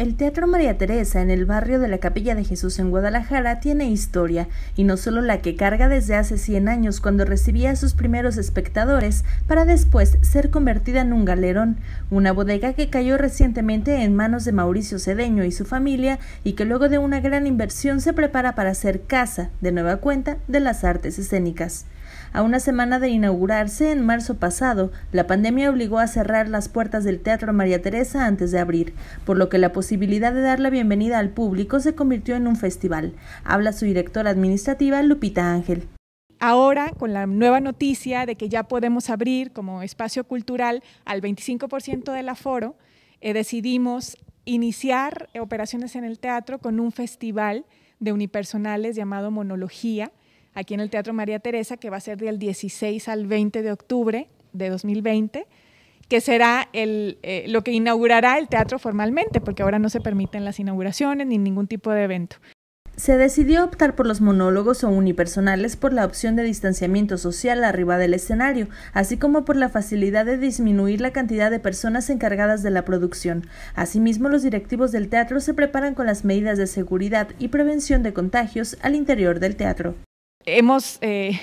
El Teatro María Teresa en el barrio de la Capilla de Jesús en Guadalajara tiene historia, y no solo la que carga desde hace 100 años cuando recibía a sus primeros espectadores para después ser convertida en un galerón, una bodega que cayó recientemente en manos de Mauricio Cedeño y su familia y que luego de una gran inversión se prepara para ser casa, de nueva cuenta, de las artes escénicas. A una semana de inaugurarse, en marzo pasado, la pandemia obligó a cerrar las puertas del Teatro María Teresa antes de abrir, por lo que la posibilidad de dar la bienvenida al público se convirtió en un festival. Habla su directora administrativa, Lupita Ángel ahora con la nueva noticia de que ya podemos abrir como espacio cultural al 25% del aforo, eh, decidimos iniciar operaciones en el teatro con un festival de unipersonales llamado Monología, aquí en el Teatro María Teresa, que va a ser del 16 al 20 de octubre de 2020, que será eh, lo que inaugurará el teatro formalmente, porque ahora no se permiten las inauguraciones ni ningún tipo de evento. Se decidió optar por los monólogos o unipersonales por la opción de distanciamiento social arriba del escenario, así como por la facilidad de disminuir la cantidad de personas encargadas de la producción. Asimismo, los directivos del teatro se preparan con las medidas de seguridad y prevención de contagios al interior del teatro hemos eh,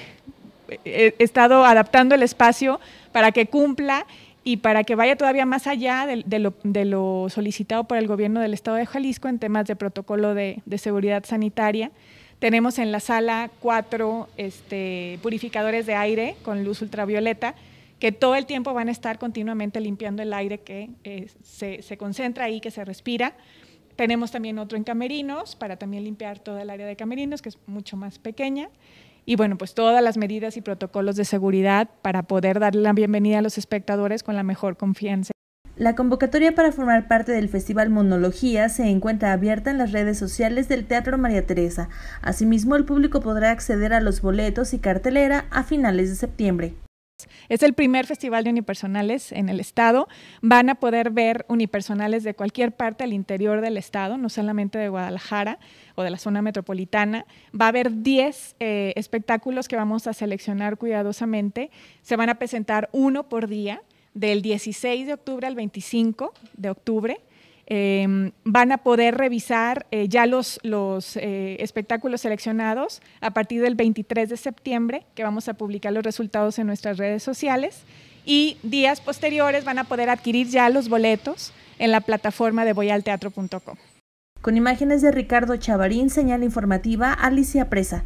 eh, estado adaptando el espacio para que cumpla y para que vaya todavía más allá de, lo, solicitado por el gobierno del estado de Jalisco en temas de protocolo de, seguridad sanitaria. Tenemos en la sala cuatro este, purificadores de aire con luz ultravioleta que todo el tiempo van a estar continuamente limpiando el aire que eh, se, se, concentra ahí, que se respira. Tenemos también otro en camerinos para también limpiar toda el área de camerinos, que es mucho más pequeña. Y bueno, pues todas las medidas y protocolos de seguridad para poder darle la bienvenida a los espectadores con la mejor confianza. La convocatoria para formar parte del Festival Monología se encuentra abierta en las redes sociales del Teatro María Teresa. Asimismo, el público podrá acceder a los boletos y cartelera a finales de septiembre. Es el primer festival de unipersonales en el estado. Van a poder ver unipersonales de cualquier parte al interior del estado, no solamente de Guadalajara o de la zona metropolitana. Va a haber 10 eh, espectáculos que vamos a seleccionar cuidadosamente. Se van a presentar uno por día del 16 de octubre al 25 de octubre. Em, van a poder revisar eh, ya los, eh, espectáculos seleccionados a partir del 23 de septiembre, que vamos a publicar los resultados en nuestras redes sociales. Y días posteriores van a poder adquirir ya los boletos en la plataforma de voyalteatro.com. Con imágenes de Ricardo Chavarín, señal informativa Alicia Presa.